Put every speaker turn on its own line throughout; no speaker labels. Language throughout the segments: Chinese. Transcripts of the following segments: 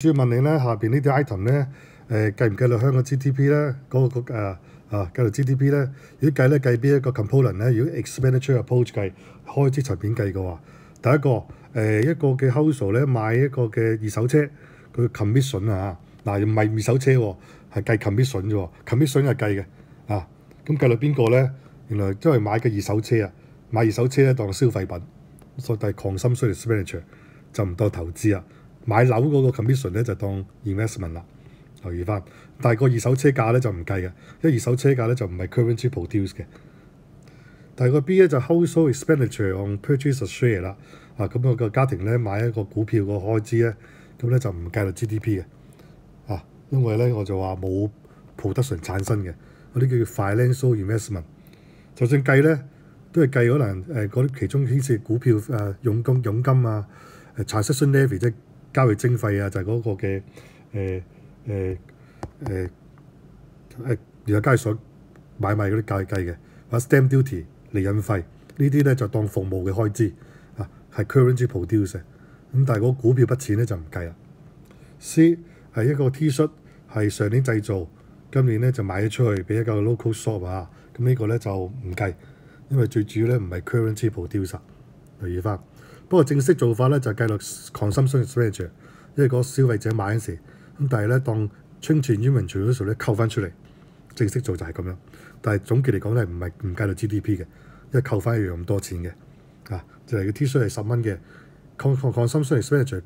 主要问你咧，下边呢啲 item 咧，诶计唔计到香港 GDP 咧？嗰个个诶啊计落 GDP 咧？如果计咧计边一个 component 咧？如果 e x p e n d i t u r e approach 计开支层面计嘅话，第一个诶一个嘅 household 咧买一个嘅二手车，佢 commission 啊嗱唔系二手车，系计 commission 啫，commission 系计嘅啊。咁计到边个咧？原来都系买嘅二手车啊，买二手车咧当消费品，所以系抗心需要 e x p e n r e 就唔多投资啊。買樓嗰個 commission 咧就當 investment 啦，留意翻。但係個二手車價咧就唔計嘅，因為二手車價咧就唔係 currently produced 嘅。但係個 B 咧就 household expenditure on purchase of share 啦，啊咁個個家庭咧買一個股票個開支咧，咁咧就唔計啦 GDP 嘅，啊，因為咧我就話冇 production 產生嘅，嗰啲叫 f i n a n c i a l investment。就算計咧，都係計可能誒嗰啲其中牽涉股票誒佣金、佣金啊、transaction levy 即係。交易徵費啊，就係嗰個嘅誒誒誒誒，然後交易所買賣嗰啲計計嘅，或者 stamp duty 利潤費呢啲咧就當服務嘅開支啊，係 currency produce 咁，但係個股票筆錢咧就唔計啦。C 係一個 T 恤係上年製造，今年咧就賣咗出去俾一個 local shop 啊，咁呢個咧就唔計，因為最主要咧唔係 currency produce，留意翻。不過正式做法咧就計落 o n s u m p e n d 因為個消費者買嗰時，咁但係咧當清轉於明存嗰時咧扣翻出嚟，正式做就係咁樣。但係總結嚟講咧唔係唔計到 GDP 嘅，因為扣翻一樣咁多錢嘅，啊就係個 T-shirt 係十蚊嘅，擴擴擴心商業 spend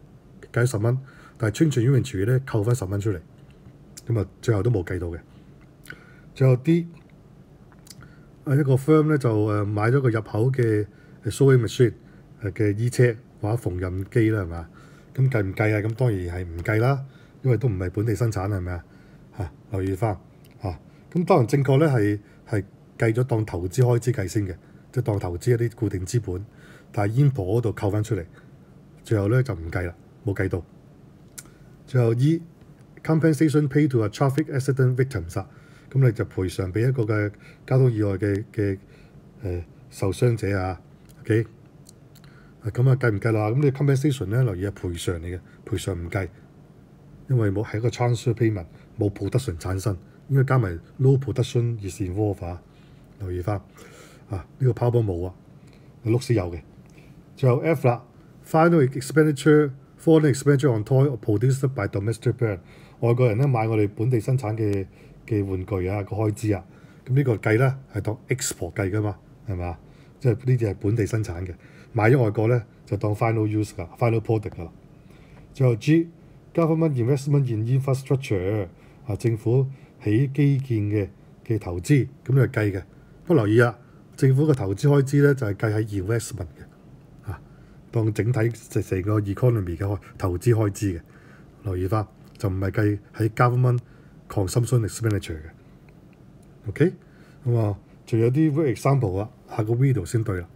計十蚊，但係清轉於 r 存咧扣翻十蚊出嚟，咁啊最後都冇計到嘅。最後啲啊一個 firm 咧就誒買咗個入口嘅 s u y machine。嘅 E 車或者縫紉機啦，係嘛？咁計唔計啊？咁當然係唔計啦，因為都唔係本地生產，係咪啊？嚇，留意翻嚇，咁當然正確咧，係係計咗當投資開支計先嘅，即係當投資一啲固定資本，但係煙婆嗰度扣翻出嚟，最後咧就唔計啦，冇計到。最後 E compensation paid to a traffic accident victims 咁你就賠償俾一個嘅交通意外嘅嘅誒受傷者啊，OK。咁啊計唔計啦？咁你 compensation 咧留意係賠償嚟嘅，賠償唔計，因為冇係一個 t r a n s r p a y m e n t 冇 production 產生，應該加埋 l o w production 热線 f o 留意翻啊！呢個 power 冇啊，綠色有嘅。最後 F 啦，final expenditure foreign expenditure on toy produced by domestic brand 外國人咧買我哋本地生產嘅嘅玩具啊個開支啊，咁呢個計咧係當 export 計噶嘛，係嘛？即係呢啲係本地生產嘅，買咗外國咧就當 final use 噶 f i n a l product 噶啦。最後 G 加 t investment in infrastructure 啊，政府起基建嘅嘅投資咁就計嘅。不留意啊，政府嘅投資開支咧就係計喺 investment 嘅嚇，當整體成個 economy 嘅投資開支嘅。留意翻就唔係計喺 government consumption expenditure 嘅。OK 咁啊，仲有啲 v e r l example 啊。下個 video 先對啦。